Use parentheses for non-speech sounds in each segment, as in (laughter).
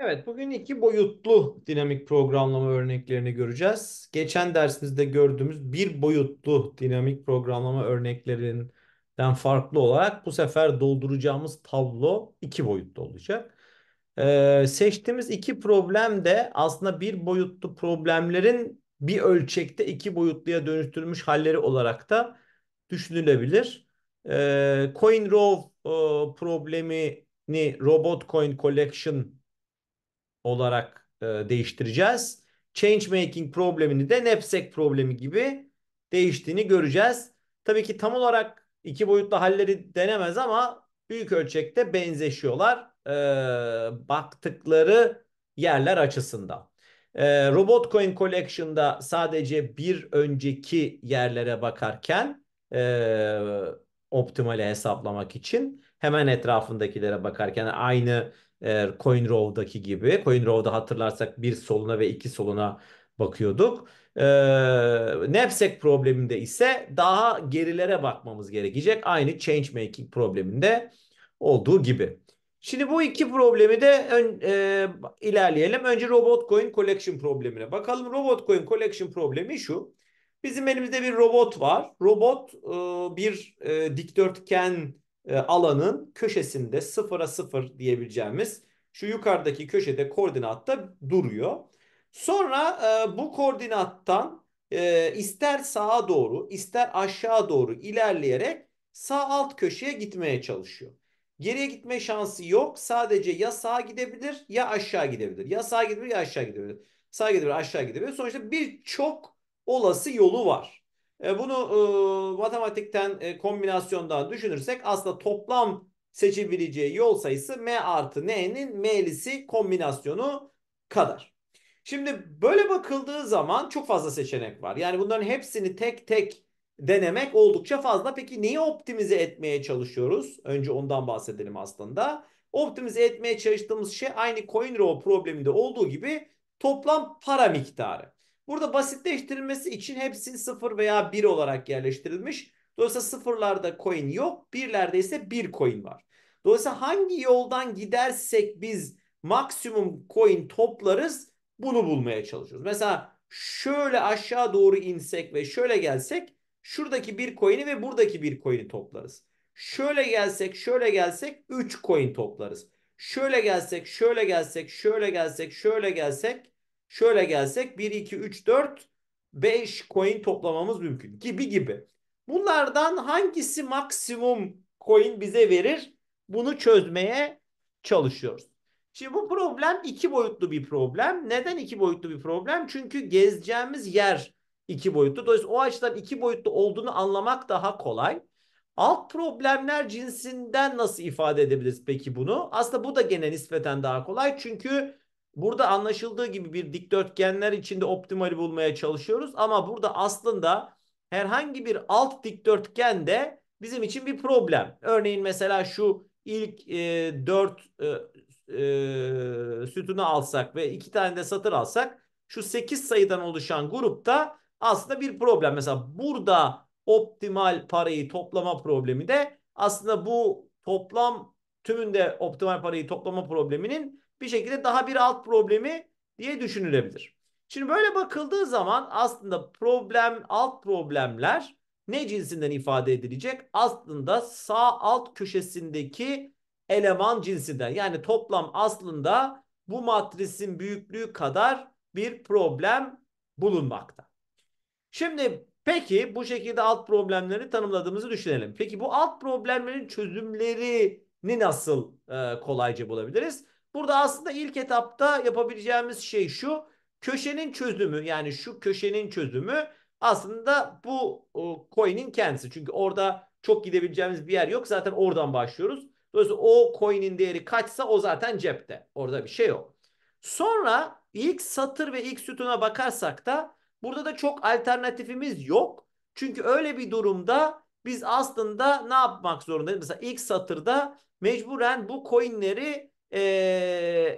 Evet, bugün iki boyutlu dinamik programlama örneklerini göreceğiz. Geçen dersimizde gördüğümüz bir boyutlu dinamik programlama örneklerinden farklı olarak bu sefer dolduracağımız tablo iki boyutlu olacak. Ee, seçtiğimiz iki problem de aslında bir boyutlu problemlerin bir ölçekte iki boyutluya dönüştürülmüş halleri olarak da düşünülebilir. Ee, CoinRow e, problemini Robot Coin Collection olarak e, değiştireceğiz. Change making problemini de NAPSEC problemi gibi değiştiğini göreceğiz. Tabii ki tam olarak iki boyutlu halleri denemez ama büyük ölçekte benzeşiyorlar. E, baktıkları yerler açısından. E, Robot Coin Collection'da sadece bir önceki yerlere bakarken e, optimale hesaplamak için hemen etrafındakilere bakarken aynı eğer CoinRow'daki gibi. CoinRow'da hatırlarsak bir soluna ve iki soluna bakıyorduk. Ee, Knapsack probleminde ise daha gerilere bakmamız gerekecek. Aynı change making probleminde olduğu gibi. Şimdi bu iki problemi de ön, e, ilerleyelim. Önce robot coin collection problemine bakalım. Robot coin collection problemi şu. Bizim elimizde bir robot var. Robot e, bir e, dikdörtgen e, alanın köşesinde sıfıra sıfır diyebileceğimiz şu yukarıdaki köşede koordinatta duruyor. Sonra e, bu koordinattan e, ister sağa doğru ister aşağı doğru ilerleyerek sağ alt köşeye gitmeye çalışıyor. Geriye gitme şansı yok. Sadece ya sağa gidebilir ya aşağı gidebilir. Ya sağa gidebilir ya aşağı gidebilir. Sağa gidebilir aşağı gidebilir. Sonuçta birçok olası yolu var. E, bunu e, matematikten e, kombinasyondan düşünürsek aslında toplam seçebileceği yol sayısı m artı n'nin m'lisi kombinasyonu kadar. Şimdi böyle bakıldığı zaman çok fazla seçenek var. Yani bunların hepsini tek tek denemek oldukça fazla. Peki neyi optimize etmeye çalışıyoruz? Önce ondan bahsedelim aslında. Optimize etmeye çalıştığımız şey aynı coin row probleminde olduğu gibi toplam para miktarı. Burada basitleştirilmesi için hepsini 0 veya 1 olarak yerleştirilmiş. Dolayısıyla sıfırlarda coin yok. Birlerde ise bir coin var. Dolayısıyla hangi yoldan gidersek biz maksimum coin toplarız bunu bulmaya çalışıyoruz. Mesela şöyle aşağı doğru insek ve şöyle gelsek şuradaki bir coin'i ve buradaki bir coin'i toplarız. Şöyle gelsek şöyle gelsek 3 coin toplarız. Şöyle gelsek şöyle gelsek şöyle gelsek şöyle gelsek Şöyle gelsek 1, 2, 3, 4, 5 coin toplamamız mümkün gibi gibi. Bunlardan hangisi maksimum coin bize verir? Bunu çözmeye çalışıyoruz. Şimdi bu problem iki boyutlu bir problem. Neden iki boyutlu bir problem? Çünkü gezeceğimiz yer iki boyutlu. Dolayısıyla o açıdan iki boyutlu olduğunu anlamak daha kolay. Alt problemler cinsinden nasıl ifade edebiliriz peki bunu? Aslında bu da gene nispeten daha kolay. Çünkü Burada anlaşıldığı gibi bir dikdörtgenler içinde optimali bulmaya çalışıyoruz ama burada aslında herhangi bir alt dikdörtgen de bizim için bir problem. Örneğin mesela şu ilk e, 4 e, e, sütunu alsak ve iki tane de satır alsak şu sekiz sayıdan oluşan grupta aslında bir problem. Mesela burada optimal parayı toplama problemi de aslında bu toplam tümünde optimal parayı toplama probleminin bir şekilde daha bir alt problemi diye düşünülebilir. Şimdi böyle bakıldığı zaman aslında problem alt problemler ne cinsinden ifade edilecek? Aslında sağ alt köşesindeki eleman cinsinden. Yani toplam aslında bu matrisin büyüklüğü kadar bir problem bulunmakta. Şimdi peki bu şekilde alt problemleri tanımladığımızı düşünelim. Peki bu alt problemlerin çözümlerini nasıl e, kolayca bulabiliriz? Burada aslında ilk etapta yapabileceğimiz şey şu. Köşenin çözümü yani şu köşenin çözümü aslında bu coin'in kendisi. Çünkü orada çok gidebileceğimiz bir yer yok. Zaten oradan başlıyoruz. Dolayısıyla o coin'in değeri kaçsa o zaten cepte. Orada bir şey yok. Sonra ilk satır ve ilk sütuna bakarsak da burada da çok alternatifimiz yok. Çünkü öyle bir durumda biz aslında ne yapmak zorundayız? Mesela ilk satırda mecburen bu coinleri e,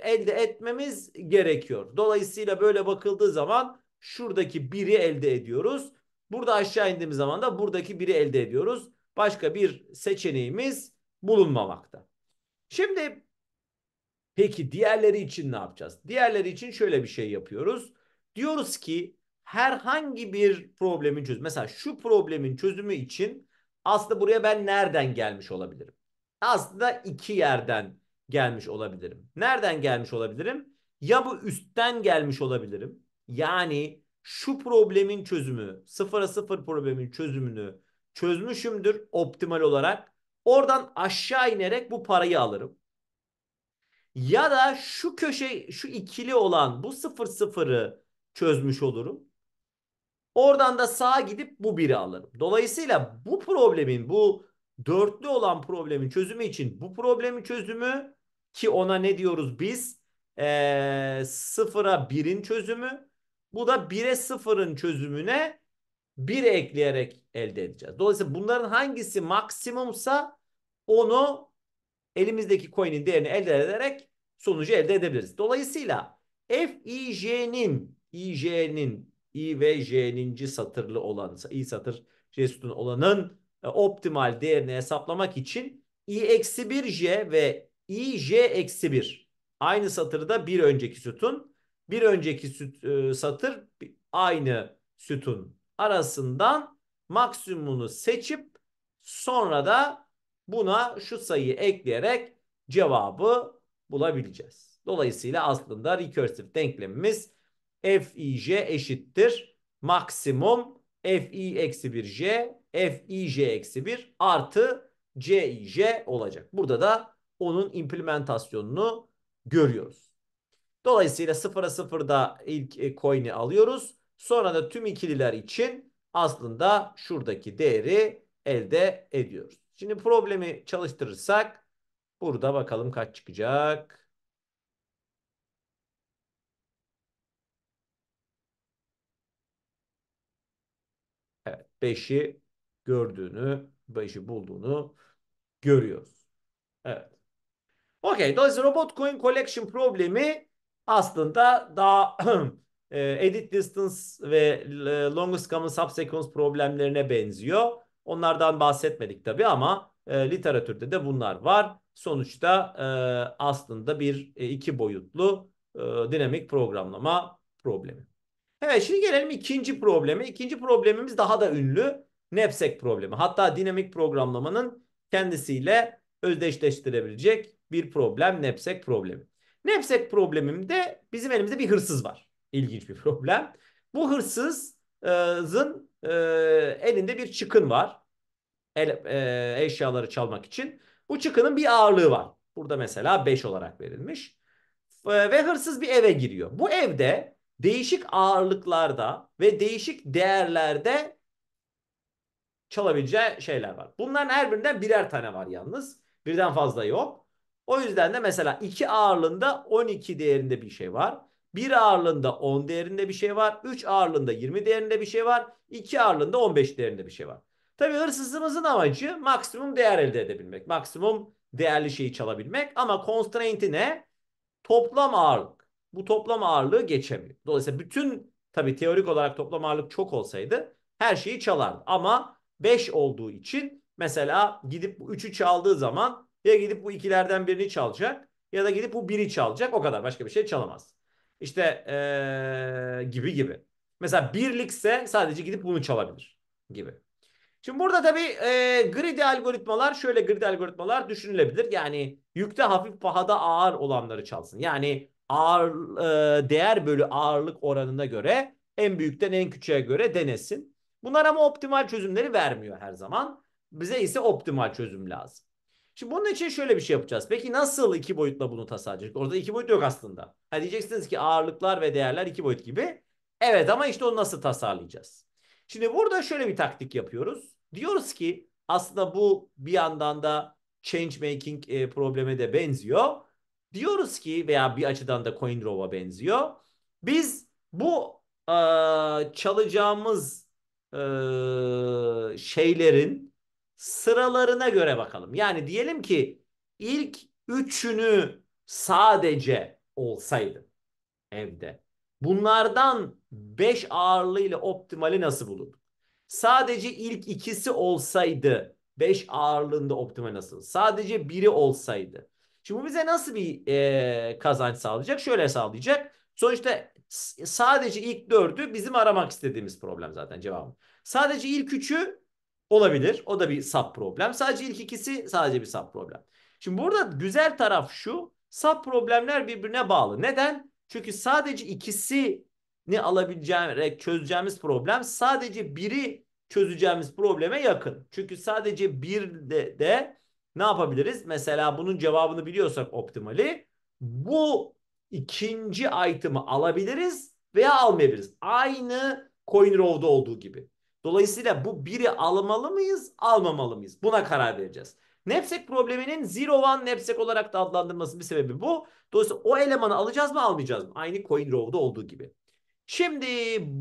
elde etmemiz gerekiyor. Dolayısıyla böyle bakıldığı zaman şuradaki biri elde ediyoruz. Burada aşağı indiğimiz zaman da buradaki biri elde ediyoruz. Başka bir seçeneğimiz bulunmamakta. Şimdi peki diğerleri için ne yapacağız? Diğerleri için şöyle bir şey yapıyoruz. Diyoruz ki herhangi bir problemin çöz. Mesela şu problemin çözümü için aslında buraya ben nereden gelmiş olabilirim? Aslında iki yerden gelmiş olabilirim. Nereden gelmiş olabilirim? Ya bu üstten gelmiş olabilirim. Yani şu problemin çözümü, sıfıra sıfır problemin çözümünü çözmüşümdür optimal olarak. Oradan aşağı inerek bu parayı alırım. Ya da şu köşe, şu ikili olan bu sıfır sıfırı çözmüş olurum. Oradan da sağa gidip bu biri alırım. Dolayısıyla bu problemin, bu dörtlü olan problemin çözümü için bu problemin çözümü ki ona ne diyoruz biz? Ee, sıfıra birin çözümü. Bu da bire sıfırın çözümüne bir ekleyerek elde edeceğiz. Dolayısıyla bunların hangisi maksimumsa onu elimizdeki coin'in değerini elde ederek sonucu elde edebiliriz. Dolayısıyla FIJ'nin IJ'nin I ve J'ninci satırlı olan I satır J sütun olanın e, optimal değerini hesaplamak için I-1J ve ij eksi 1. Aynı satırda bir önceki sütun. Bir önceki süt, e, satır aynı sütun arasından maksimumunu seçip sonra da buna şu sayıyı ekleyerek cevabı bulabileceğiz. Dolayısıyla aslında recursive denklemimiz fij eşittir maksimum fi eksi 1 j fij eksi 1 artı cij olacak. Burada da onun implementasyonunu görüyoruz. Dolayısıyla sıfıra sıfırda ilk e, coin'i alıyoruz. Sonra da tüm ikililer için aslında şuradaki değeri elde ediyoruz. Şimdi problemi çalıştırırsak burada bakalım kaç çıkacak. Evet 5'i gördüğünü, 5'i bulduğunu görüyoruz. Evet. Okey. Dolayısıyla robot coin collection problemi aslında daha (clears throat) e, edit distance ve e, longest common subsequence problemlerine benziyor. Onlardan bahsetmedik tabii ama e, literatürde de bunlar var. Sonuçta e, aslında bir e, iki boyutlu e, dinamik programlama problemi. Evet şimdi gelelim ikinci probleme. İkinci problemimiz daha da ünlü. Knapsack problemi. Hatta dinamik programlamanın kendisiyle özdeşleştirebilecek bir problem Nepsek problemi. Nepsek problemimde bizim elimizde bir hırsız var. İlginç bir problem. Bu hırsızın e, elinde bir çıkın var. El, e, eşyaları çalmak için. Bu çıkının bir ağırlığı var. Burada mesela 5 olarak verilmiş. E, ve hırsız bir eve giriyor. Bu evde değişik ağırlıklarda ve değişik değerlerde çalabileceği şeyler var. Bunların her birinden birer tane var yalnız. Birden fazla yok. O yüzden de mesela 2 ağırlığında 12 değerinde bir şey var. 1 ağırlığında 10 değerinde bir şey var. 3 ağırlığında 20 değerinde bir şey var. 2 ağırlığında 15 değerinde bir şey var. Tabi hırsızımızın amacı maksimum değer elde edebilmek. Maksimum değerli şeyi çalabilmek. Ama constraint'i ne? Toplam ağırlık. Bu toplam ağırlığı geçemiyor. Dolayısıyla bütün tabi teorik olarak toplam ağırlık çok olsaydı her şeyi çalardı. Ama 5 olduğu için mesela gidip 3'ü çaldığı zaman ya gidip bu ikilerden birini çalacak ya da gidip bu biri çalacak o kadar başka bir şey çalamaz. İşte ee, gibi gibi. Mesela birlikse sadece gidip bunu çalabilir gibi. Şimdi burada tabii e, gridi algoritmalar şöyle gridi algoritmalar düşünülebilir. Yani yükte hafif pahada ağır olanları çalsın. Yani ağır e, değer bölü ağırlık oranına göre en büyükten en küçüğe göre denesin. Bunlar ama optimal çözümleri vermiyor her zaman. Bize ise optimal çözüm lazım. Şimdi bunun için şöyle bir şey yapacağız. Peki nasıl iki boyutla bunu tasarlayacak? Orada iki boyut yok aslında. Ha diyeceksiniz ki ağırlıklar ve değerler iki boyut gibi. Evet ama işte onu nasıl tasarlayacağız? Şimdi burada şöyle bir taktik yapıyoruz. Diyoruz ki aslında bu bir yandan da change making e, probleme de benziyor. Diyoruz ki veya bir açıdan da coin row'a benziyor. Biz bu e, çalacağımız e, şeylerin sıralarına göre bakalım. Yani diyelim ki ilk üçünü sadece olsaydı evde. Bunlardan 5 ağırlığıyla optimali nasıl bulurduk? Sadece ilk ikisi olsaydı 5 ağırlığında optimal nasıl? Sadece biri olsaydı. Şimdi bu bize nasıl bir e, kazanç sağlayacak? Şöyle sağlayacak. Sonuçta sadece ilk dördü bizim aramak istediğimiz problem zaten cevabı. Sadece ilk üçü Olabilir. O da bir sub problem. Sadece ilk ikisi sadece bir sub problem. Şimdi burada güzel taraf şu. Sub problemler birbirine bağlı. Neden? Çünkü sadece ikisini alabileceğimiz, çözeceğimiz problem sadece biri çözeceğimiz probleme yakın. Çünkü sadece bir de, de ne yapabiliriz? Mesela bunun cevabını biliyorsak optimali bu ikinci item'ı alabiliriz veya almayabiliriz. Aynı coin row'da olduğu gibi. Dolayısıyla bu biri almalı mıyız, almamalı mıyız? Buna karar vereceğiz. Knapsack probleminin zero one knapsack olarak da adlandırılmasının bir sebebi bu. Dolayısıyla o elemanı alacağız mı almayacağız mı? Aynı coin row'da olduğu gibi. Şimdi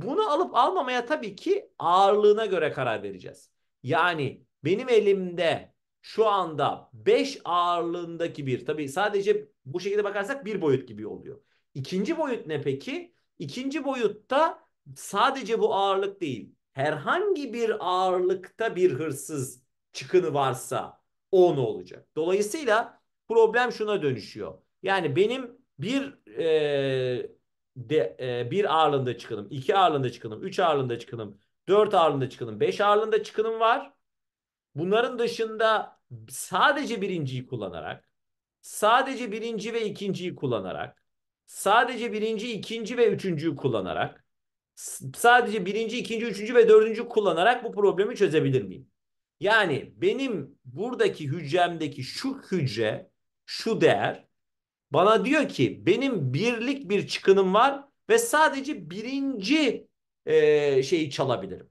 bunu alıp almamaya tabii ki ağırlığına göre karar vereceğiz. Yani benim elimde şu anda 5 ağırlığındaki bir tabii sadece bu şekilde bakarsak bir boyut gibi oluyor. İkinci boyut ne peki? İkinci boyutta sadece bu ağırlık değil herhangi bir ağırlıkta bir hırsız çıkını varsa o ne olacak. Dolayısıyla problem şuna dönüşüyor. Yani benim bir e, de, e, bir ağırlığında çıkınım, iki ağırlığında çıkınım, üç ağırlığında çıkınım, dört ağırlığında çıkınım, beş ağırlığında çıkınım var. Bunların dışında sadece birinciyi kullanarak, sadece birinci ve ikinciyi kullanarak, sadece birinci, ikinci ve üçüncüyü kullanarak sadece birinci, ikinci, üçüncü ve dördüncü kullanarak bu problemi çözebilir miyim? Yani benim buradaki hücremdeki şu hücre, şu değer bana diyor ki benim birlik bir çıkınım var ve sadece birinci e, şeyi çalabilirim.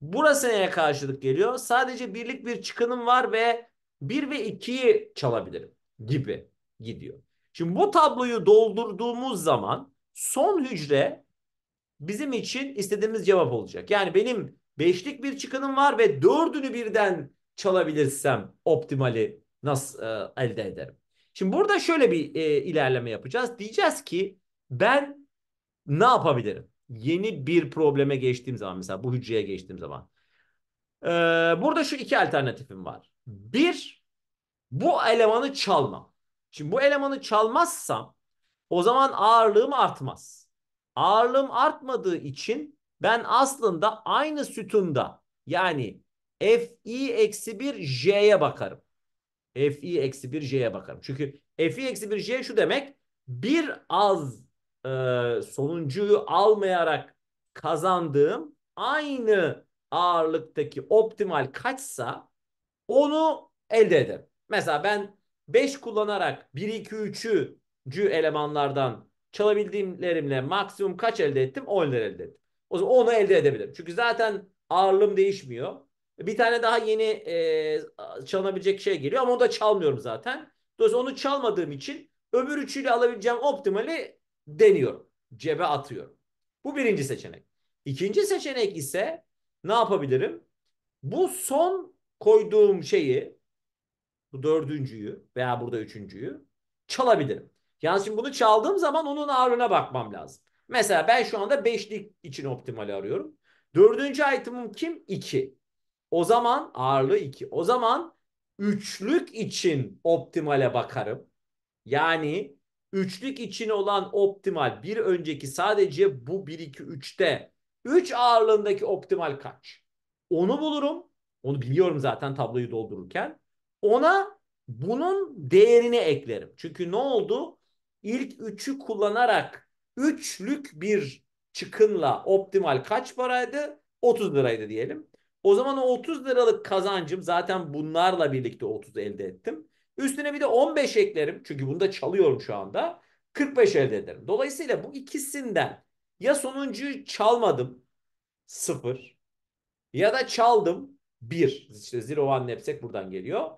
Burası neye karşılık geliyor? Sadece birlik bir çıkınım var ve bir ve 2'yi çalabilirim gibi gidiyor. Şimdi bu tabloyu doldurduğumuz zaman son hücre bizim için istediğimiz cevap olacak. Yani benim beşlik bir çıkınım var ve dördünü birden çalabilirsem optimali nasıl e, elde ederim? Şimdi burada şöyle bir e, ilerleme yapacağız. Diyeceğiz ki ben ne yapabilirim? Yeni bir probleme geçtiğim zaman mesela bu hücreye geçtiğim zaman. E, burada şu iki alternatifim var. Bir, bu elemanı çalmam. Şimdi bu elemanı çalmazsam o zaman ağırlığım artmaz ağırlığım artmadığı için ben aslında aynı sütunda yani Fi eksi bir J'ye bakarım. Fi eksi bir J'ye bakarım. Çünkü Fi eksi bir J şu demek bir az e, sonuncuyu almayarak kazandığım aynı ağırlıktaki optimal kaçsa onu elde ederim. Mesela ben 5 kullanarak 1, 2, 3'ü elemanlardan Çalabildiğimlerimle maksimum kaç elde ettim? 10 lira elde ettim. O zaman onu elde edebilirim. Çünkü zaten ağırlığım değişmiyor. Bir tane daha yeni e, çalınabilecek şey geliyor ama onu da çalmıyorum zaten. Dolayısıyla onu çalmadığım için öbür üçüyle alabileceğim optimali deniyorum. Cebe atıyorum. Bu birinci seçenek. İkinci seçenek ise ne yapabilirim? Bu son koyduğum şeyi, bu dördüncüyü veya burada üçüncüyü çalabilirim. Yani şimdi bunu çaldığım zaman onun ağrına bakmam lazım. Mesela ben şu anda beşlik için optimali arıyorum. Dördüncü item'ım kim? 2. O zaman ağırlığı iki. O zaman üçlük için optimale bakarım. Yani üçlük için olan optimal bir önceki sadece bu bir iki üçte üç ağırlığındaki optimal kaç? Onu bulurum. Onu biliyorum zaten tabloyu doldururken. Ona bunun değerini eklerim. Çünkü ne oldu? ilk üçü kullanarak üçlük bir çıkınla optimal kaç paraydı? 30 liraydı diyelim. O zaman o 30 liralık kazancım zaten bunlarla birlikte 30 elde ettim. Üstüne bir de 15 eklerim. Çünkü bunu da çalıyorum şu anda. 45 elde ederim. Dolayısıyla bu ikisinden ya sonuncuyu çalmadım 0 ya da çaldım 1. İşte zero one nepsek buradan geliyor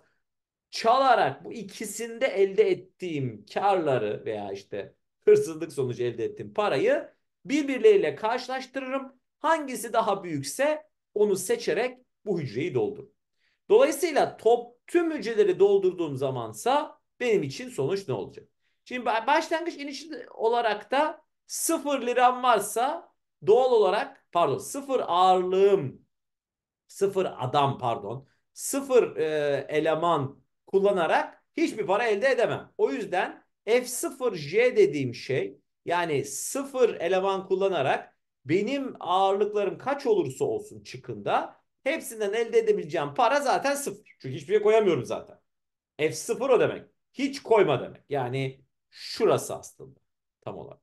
çalarak bu ikisinde elde ettiğim karları veya işte hırsızlık sonucu elde ettiğim parayı birbirleriyle karşılaştırırım. Hangisi daha büyükse onu seçerek bu hücreyi doldur. Dolayısıyla top tüm hücreleri doldurduğum zamansa benim için sonuç ne olacak? Şimdi başlangıç iniş olarak da 0 liram varsa doğal olarak pardon 0 ağırlığım 0 adam pardon 0 e, eleman kullanarak hiçbir para elde edemem. O yüzden F0J dediğim şey yani sıfır eleman kullanarak benim ağırlıklarım kaç olursa olsun çıkında hepsinden elde edebileceğim para zaten sıfır. Çünkü hiçbir şey koyamıyorum zaten. F0 o demek. Hiç koyma demek. Yani şurası aslında tam olarak.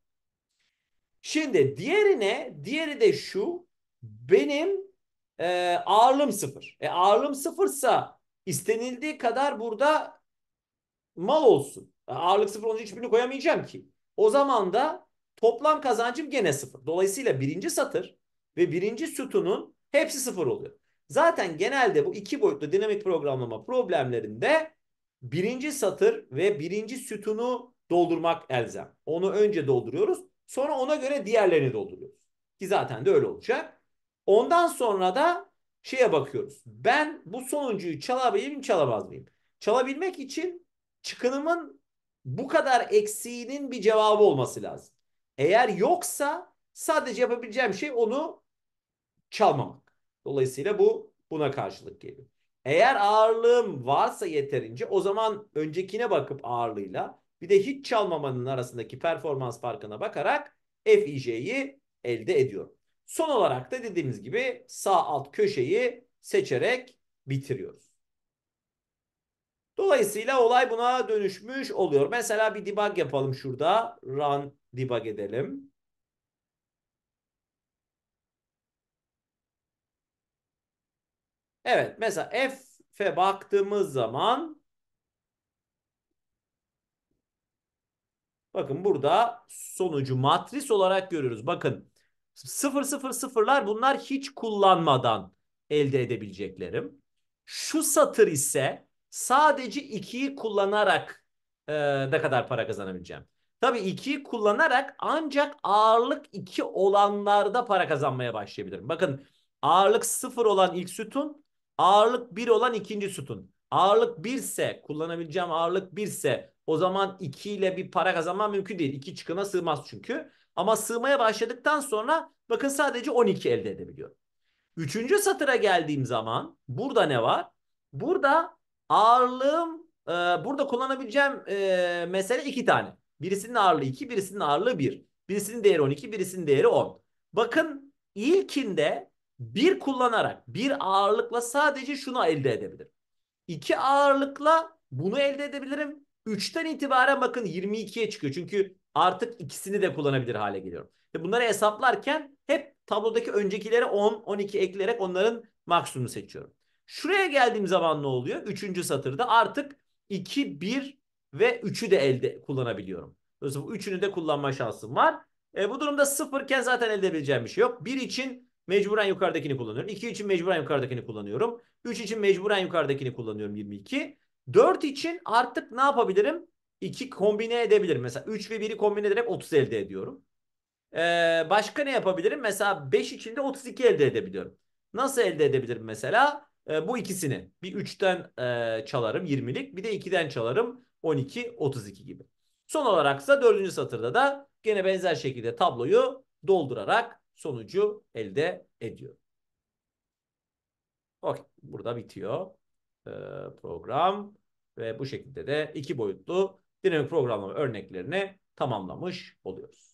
Şimdi diğeri ne? Diğeri de şu. Benim e, ağırlığım sıfır. E, ağırlığım sıfırsa istenildiği kadar burada mal olsun. Yani ağırlık sıfır olunca hiçbirini koyamayacağım ki. O zaman da toplam kazancım gene sıfır. Dolayısıyla birinci satır ve birinci sütunun hepsi sıfır oluyor. Zaten genelde bu iki boyutlu dinamik programlama problemlerinde birinci satır ve birinci sütunu doldurmak elzem. Onu önce dolduruyoruz. Sonra ona göre diğerlerini dolduruyoruz. Ki zaten de öyle olacak. Ondan sonra da şeye bakıyoruz. Ben bu sonuncuyu çalabilir miyim çalamaz mıyım? Çalabilmek için çıkınımın bu kadar eksiğinin bir cevabı olması lazım. Eğer yoksa sadece yapabileceğim şey onu çalmamak. Dolayısıyla bu buna karşılık geliyor. Eğer ağırlığım varsa yeterince o zaman öncekine bakıp ağırlığıyla bir de hiç çalmamanın arasındaki performans farkına bakarak FIJ'yi elde ediyorum. Son olarak da dediğimiz gibi sağ alt köşeyi seçerek bitiriyoruz. Dolayısıyla olay buna dönüşmüş oluyor. Mesela bir debug yapalım şurada. Run debug edelim. Evet mesela F'e baktığımız zaman bakın burada sonucu matris olarak görüyoruz. Bakın Sıfır sıfır sıfırlar bunlar hiç kullanmadan elde edebileceklerim. Şu satır ise sadece 2'yi kullanarak e, ne kadar para kazanabileceğim. Tabii 2'yi kullanarak ancak ağırlık 2 olanlarda para kazanmaya başlayabilirim. Bakın ağırlık 0 olan ilk sütun, ağırlık 1 olan ikinci sütun. Ağırlık 1 ise kullanabileceğim ağırlık 1 ise o zaman 2 ile bir para kazanmam mümkün değil. 2 çıkına sığmaz çünkü. Ama sığmaya başladıktan sonra bakın sadece 12 elde edebiliyorum. Üçüncü satıra geldiğim zaman burada ne var? Burada ağırlığım e, burada kullanabileceğim e, mesele iki tane. Birisinin ağırlığı 2, birisinin ağırlığı 1. Bir. Birisinin değeri 12, birisinin değeri 10. Bakın ilkinde bir kullanarak bir ağırlıkla sadece şunu elde edebilirim. İki ağırlıkla bunu elde edebilirim. Üçten itibaren bakın 22'ye çıkıyor. Çünkü artık ikisini de kullanabilir hale geliyorum. Ve bunları hesaplarken hep tablodaki öncekilere 10, 12 ekleyerek onların maksimumunu seçiyorum. Şuraya geldiğim zaman ne oluyor? Üçüncü satırda artık 2, 1 ve 3'ü de elde kullanabiliyorum. Dolayısıyla bu üçünü de kullanma şansım var. E, bu durumda sıfırken zaten elde edebileceğim bir şey yok. 1 için mecburen yukarıdakini kullanıyorum. 2 için mecburen yukarıdakini kullanıyorum. 3 için mecburen yukarıdakini kullanıyorum 22. 4 için artık ne yapabilirim? 2 kombine edebilirim. Mesela 3 ve 1'i kombine ederek 30 elde ediyorum. Ee, başka ne yapabilirim? Mesela 5 içinde 32 elde edebiliyorum. Nasıl elde edebilirim mesela? Ee, bu ikisini. Bir 3'ten e, çalarım 20'lik. Bir de 2'den çalarım 12, 32 gibi. Son olarak ise 4. satırda da gene benzer şekilde tabloyu doldurarak sonucu elde ediyorum Okey. Burada bitiyor ee, program. Ve bu şekilde de iki boyutlu dinamik programlama örneklerini tamamlamış oluyoruz.